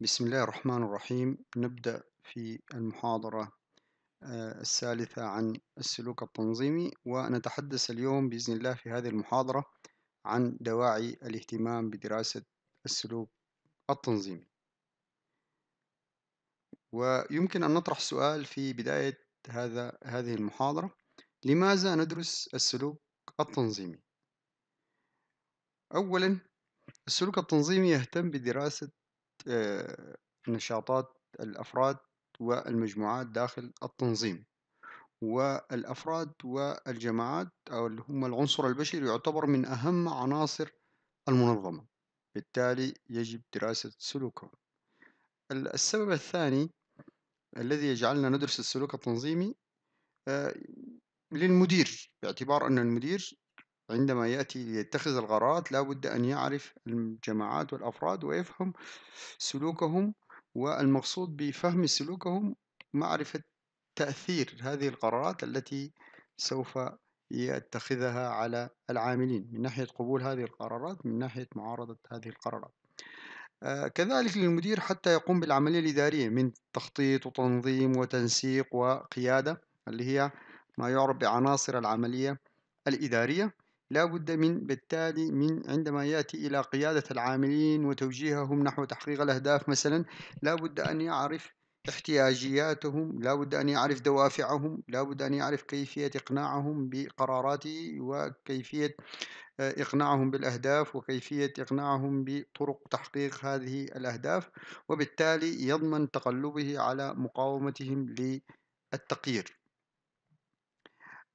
بسم الله الرحمن الرحيم نبدأ في المحاضرة آه، الثالثة عن السلوك التنظيمي ونتحدث اليوم بإذن الله في هذه المحاضرة عن دواعي الاهتمام بدراسة السلوك التنظيمي ويمكن أن نطرح سؤال في بداية هذا هذه المحاضرة لماذا ندرس السلوك التنظيمي؟ أولا السلوك التنظيمي يهتم بدراسة آه، نشاطات الأفراد والمجموعات داخل التنظيم والأفراد والجماعات أو اللي هم العنصر البشري يعتبر من أهم عناصر المنظمة بالتالي يجب دراسة سلوكهم السبب الثاني الذي يجعلنا ندرس السلوك التنظيمي آه، للمدير باعتبار أن المدير عندما يأتي ليتخذ القرارات لابد أن يعرف الجماعات والأفراد ويفهم سلوكهم والمقصود بفهم سلوكهم معرفة تأثير هذه القرارات التي سوف يتخذها على العاملين من ناحية قبول هذه القرارات من ناحية معارضة هذه القرارات آه، كذلك للمدير حتى يقوم بالعملية الإدارية من تخطيط وتنظيم وتنسيق وقيادة اللي هي ما يعرف بعناصر العملية الإدارية لا بد من بالتالي من عندما يأتي إلى قيادة العاملين وتوجيههم نحو تحقيق الأهداف مثلا لا بد أن يعرف احتياجياتهم لا بد أن يعرف دوافعهم لا بد أن يعرف كيفية إقناعهم بقراراته وكيفية آه، إقناعهم بالأهداف وكيفية إقناعهم بطرق تحقيق هذه الأهداف وبالتالي يضمن تقلبه على مقاومتهم للتغيير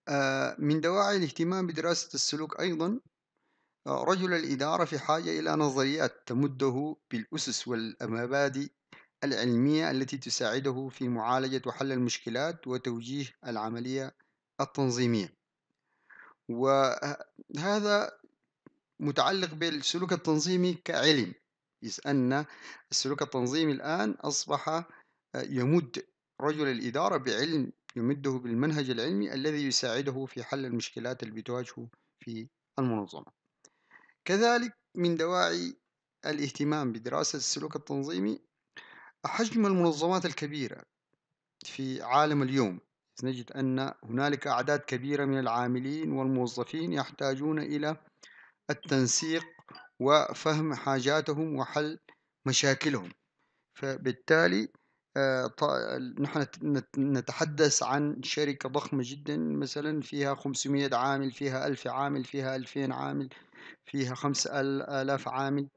آه، من دواعي الاهتمام بدراسة السلوك أيضا آه، رجل الإدارة في حاجة إلى نظريات تمده بالأسس والمبادئ العلمية التي تساعده في معالجة وحل المشكلات وتوجيه العملية التنظيمية وهذا متعلق بالسلوك التنظيمي كعلم إذ أن السلوك التنظيمي الآن أصبح آه، يمد رجل الإدارة بعلم يمده بالمنهج العلمي الذي يساعده في حل المشكلات اللي بتواجهه في المنظمة كذلك من دواعي الاهتمام بدراسة السلوك التنظيمي حجم المنظمات الكبيرة في عالم اليوم نجد أن هنالك أعداد كبيرة من العاملين والموظفين يحتاجون إلى التنسيق وفهم حاجاتهم وحل مشاكلهم فبالتالي آه، نحن نتحدث عن شركة ضخمة جدا مثلا فيها 500 عامل فيها 1000 عامل فيها 2000 عامل فيها 5000 عامل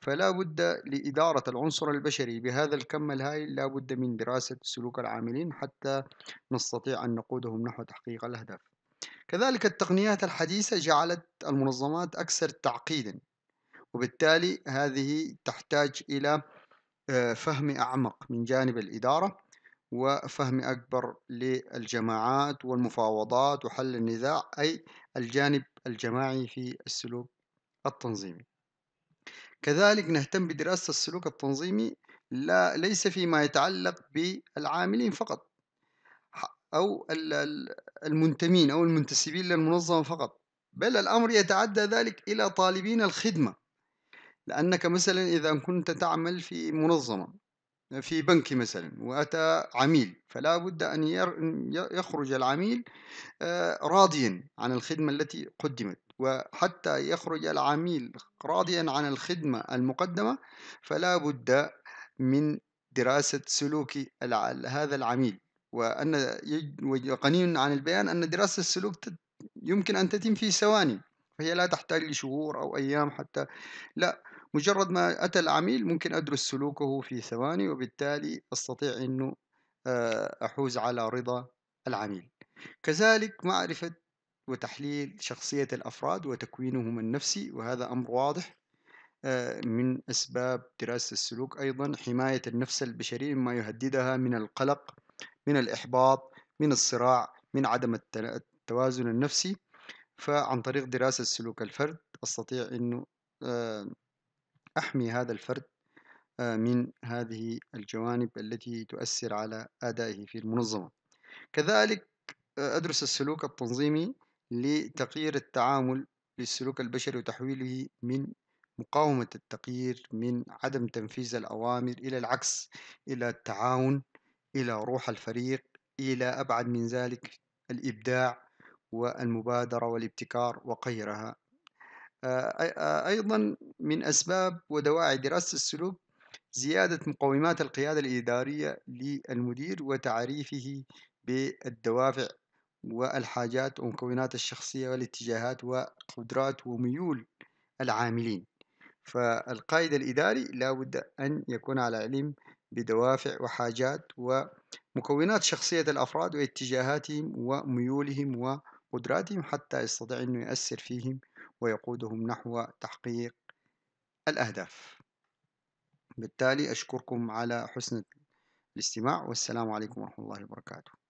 فلا بد لإدارة العنصر البشري بهذا الكم الهائل لا بد من دراسة سلوك العاملين حتى نستطيع أن نقودهم نحو تحقيق الأهداف كذلك التقنيات الحديثة جعلت المنظمات أكثر تعقيدا وبالتالي هذه تحتاج إلى آه، فهم أعمق من جانب الإدارة وفهم أكبر للجماعات والمفاوضات وحل النزاع أي الجانب الجماعي في السلوك التنظيمي كذلك نهتم بدراسة السلوك التنظيمي لا ليس فيما يتعلق بالعاملين فقط أو المنتمين أو المنتسبين للمنظمة فقط بل الأمر يتعدى ذلك إلى طالبين الخدمة لأنك مثلا إذا كنت تعمل في منظمة في بنك مثلا وأتى عميل فلا بد أن يخرج العميل آه، راضيا عن الخدمة التي قدمت وحتى يخرج العميل راضيا عن الخدمة المقدمة فلا بد من دراسة سلوك هذا العميل وأن وقنين عن البيان أن دراسة السلوك يمكن أن تتم في ثواني فهي لا تحتاج لشهور أو أيام حتى لا مجرد ما أتى العميل ممكن أدرس سلوكه في ثواني وبالتالي أستطيع أنه آه، أحوز على رضا العميل كذلك معرفة وتحليل شخصية الأفراد وتكوينهم النفسي وهذا أمر واضح آه، من أسباب دراسة السلوك أيضا حماية النفس البشرية مما يهددها من القلق من الإحباط من الصراع من عدم التوازن النفسي فعن طريق دراسة سلوك الفرد أستطيع أنه آه، أحمي هذا الفرد آه، من هذه الجوانب التي تؤثر على أدائه في المنظمة كذلك آه، أدرس السلوك التنظيمي لتغيير التعامل للسلوك البشري وتحويله من مقاومة التغيير من عدم تنفيذ الأوامر إلى العكس إلى التعاون إلى روح الفريق إلى أبعد من ذلك الإبداع والمبادرة والابتكار وغيرها آه، آه، أيضا من أسباب ودواعي دراسة السلوك زيادة مقومات القيادة الإدارية للمدير وتعريفه بالدوافع والحاجات ومكونات الشخصية والاتجاهات وقدرات وميول العاملين فالقائد الإداري لا بد أن يكون على علم بدوافع وحاجات ومكونات شخصية الأفراد واتجاهاتهم وميولهم وقدراتهم حتى يستطيع أن يؤثر فيهم ويقودهم نحو تحقيق الأهداف بالتالي أشكركم على حسن الاستماع والسلام عليكم ورحمة الله وبركاته